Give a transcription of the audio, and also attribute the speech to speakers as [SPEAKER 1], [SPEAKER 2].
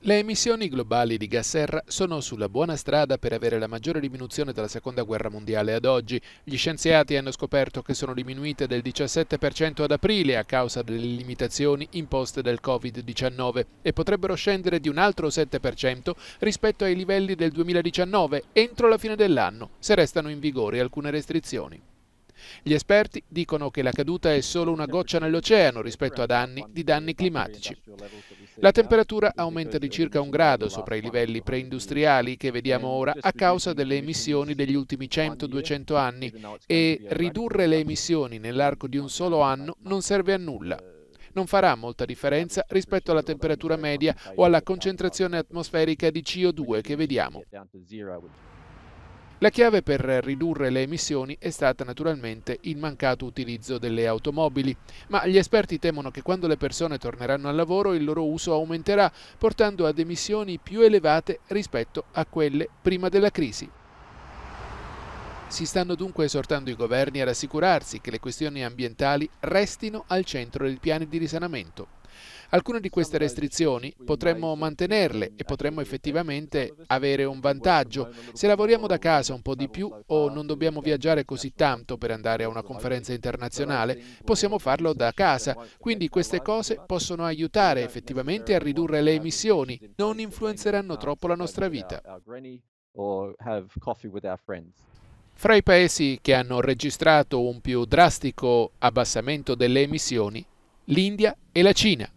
[SPEAKER 1] Le emissioni globali di gas serra sono sulla buona strada per avere la maggiore diminuzione dalla seconda guerra mondiale ad oggi. Gli scienziati hanno scoperto che sono diminuite del 17% ad aprile a causa delle limitazioni imposte dal Covid-19 e potrebbero scendere di un altro 7% rispetto ai livelli del 2019 entro la fine dell'anno, se restano in vigore alcune restrizioni. Gli esperti dicono che la caduta è solo una goccia nell'oceano rispetto ad anni di danni climatici. La temperatura aumenta di circa un grado sopra i livelli preindustriali che vediamo ora a causa delle emissioni degli ultimi 100-200 anni e ridurre le emissioni nell'arco di un solo anno non serve a nulla non farà molta differenza rispetto alla temperatura media o alla concentrazione atmosferica di CO2 che vediamo. La chiave per ridurre le emissioni è stata naturalmente il mancato utilizzo delle automobili, ma gli esperti temono che quando le persone torneranno al lavoro il loro uso aumenterà, portando ad emissioni più elevate rispetto a quelle prima della crisi. Si stanno dunque esortando i governi ad assicurarsi che le questioni ambientali restino al centro dei piani di risanamento. Alcune di queste restrizioni potremmo mantenerle e potremmo effettivamente avere un vantaggio. Se lavoriamo da casa un po' di più o non dobbiamo viaggiare così tanto per andare a una conferenza internazionale, possiamo farlo da casa. Quindi queste cose possono aiutare effettivamente a ridurre le emissioni, non influenzeranno troppo la nostra vita. Fra i paesi che hanno registrato un più drastico abbassamento delle emissioni l'India e la Cina.